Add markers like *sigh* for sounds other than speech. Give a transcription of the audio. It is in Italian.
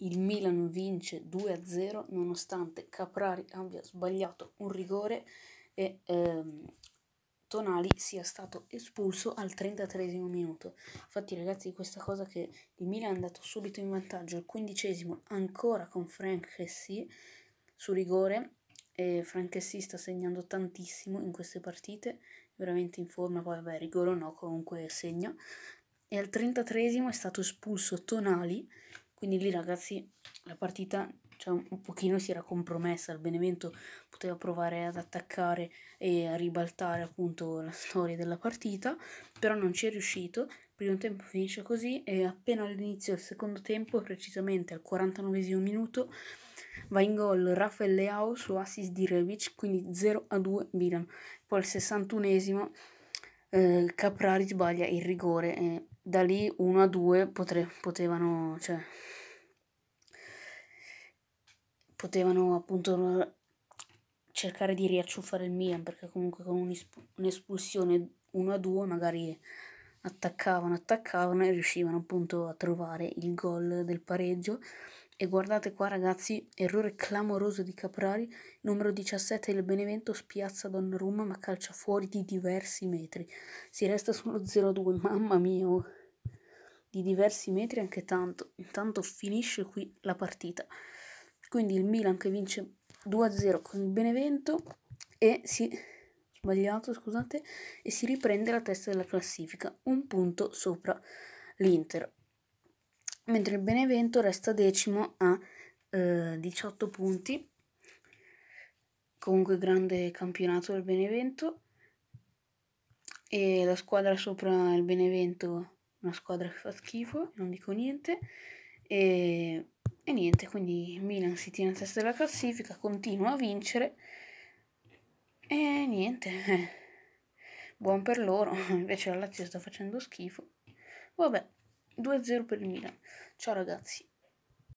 Il Milan vince 2-0 nonostante Caprari abbia sbagliato un rigore e ehm, Tonali sia stato espulso al 33 minuto. Infatti, ragazzi, questa cosa che il Milan è andato subito in vantaggio al quindicesimo, ancora con Frank Hessi su rigore. E Frank Hessi sta segnando tantissimo in queste partite, veramente in forma. Poi, vabbè, rigore o no, comunque segna. E al 33 è stato espulso Tonali quindi lì ragazzi la partita cioè, un pochino si era compromessa, il Benevento poteva provare ad attaccare e a ribaltare appunto la storia della partita, però non ci è riuscito, il primo tempo finisce così e appena all'inizio del secondo tempo, precisamente al 49 minuto, va in gol Rafael Leao su assist di Revic, quindi 0-2 a Milan, poi al 61 eh, Caprari sbaglia il rigore. Eh, da lì 1 a 2 potre, potevano, cioè, potevano appunto cercare di riacciuffare il Milan perché comunque con un'espulsione 1 a 2 magari attaccavano, attaccavano e riuscivano appunto a trovare il gol del pareggio. E guardate qua ragazzi, errore clamoroso di Caprari, numero 17 del Benevento spiazza Donnarumma ma calcia fuori di diversi metri. Si resta sullo 0-2, mamma mia. Oh di diversi metri, anche tanto. Intanto finisce qui la partita. Quindi il Milan che vince 2-0 con il Benevento e si sbagliato, scusate, e si riprende la testa della classifica, un punto sopra l'Inter. Mentre il Benevento resta decimo a eh, 18 punti. Comunque grande campionato del Benevento e la squadra sopra il Benevento una squadra che fa schifo, non dico niente. E, e niente, quindi Milan si tiene a testa della classifica, continua a vincere. E niente, *laughs* buon per loro, *laughs* invece la Lazio sta facendo schifo. Vabbè, 2-0 per il Milan. Ciao ragazzi.